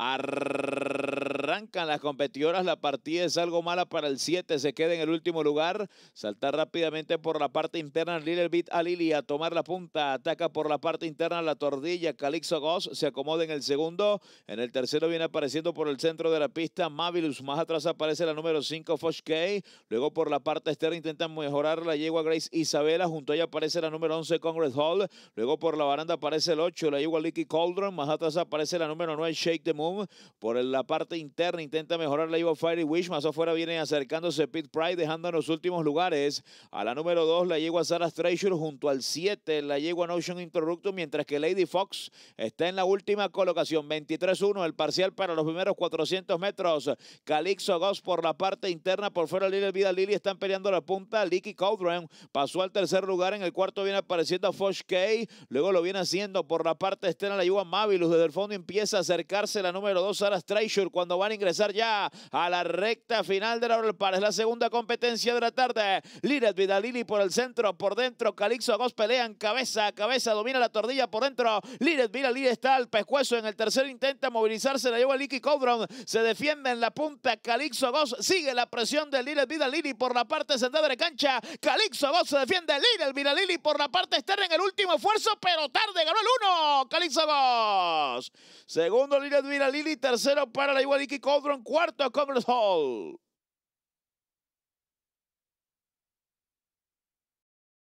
Arr arrancan las competidoras. La partida es algo mala para el 7. Se queda en el último lugar. Saltar rápidamente por la parte interna. Little Bit a Lilia. a tomar la punta. Ataca por la parte interna la tordilla. Calixo Goss se acomoda en el segundo. En el tercero viene apareciendo por el centro de la pista Mavilus. Más atrás aparece la número 5 K Luego por la parte externa intentan mejorar la yegua Grace Isabela. Junto a ella aparece la número 11 Congress Hall. Luego por la baranda aparece el 8 la yegua Licky Cauldron. Más atrás aparece la número 9 Shake the Moon. Por la parte interna intenta mejorar la Ivo Fire y Wish, más afuera viene acercándose Pete Pride, dejando en los últimos lugares. A la número 2 la yegua Sarah Treasure junto al 7, la yegua Notion Interrupto, mientras que Lady Fox está en la última colocación, 23-1 el parcial para los primeros 400 metros. Calixo Goss por la parte interna, por fuera Little Vida Lily están peleando la punta, Licky Cauldron pasó al tercer lugar, en el cuarto viene apareciendo Fosh K, luego lo viene haciendo por la parte externa la yegua Mavilus, desde el fondo empieza a acercarse la número 2 Sarah Treasure cuando va a ingresar ya a la recta final de la para Es la segunda competencia de la tarde. Liret Vidalili por el centro, por dentro. Calixo Agos pelean cabeza a cabeza, domina la tortilla por dentro. Liret Vidalili está al pescuezo en el tercer intenta movilizarse, la lleva Licky Cobron. Se defiende en la punta. Calixo Agos sigue la presión de Liret Vidalili por la parte central de cancha. Calixo Agos se defiende. Liret Vidalili por la parte externa en el último esfuerzo, pero tarde ganó el uno, Calixo Agos. Segundo Liret Vidalili tercero para la Igualiki Caudron cuarto a Hall.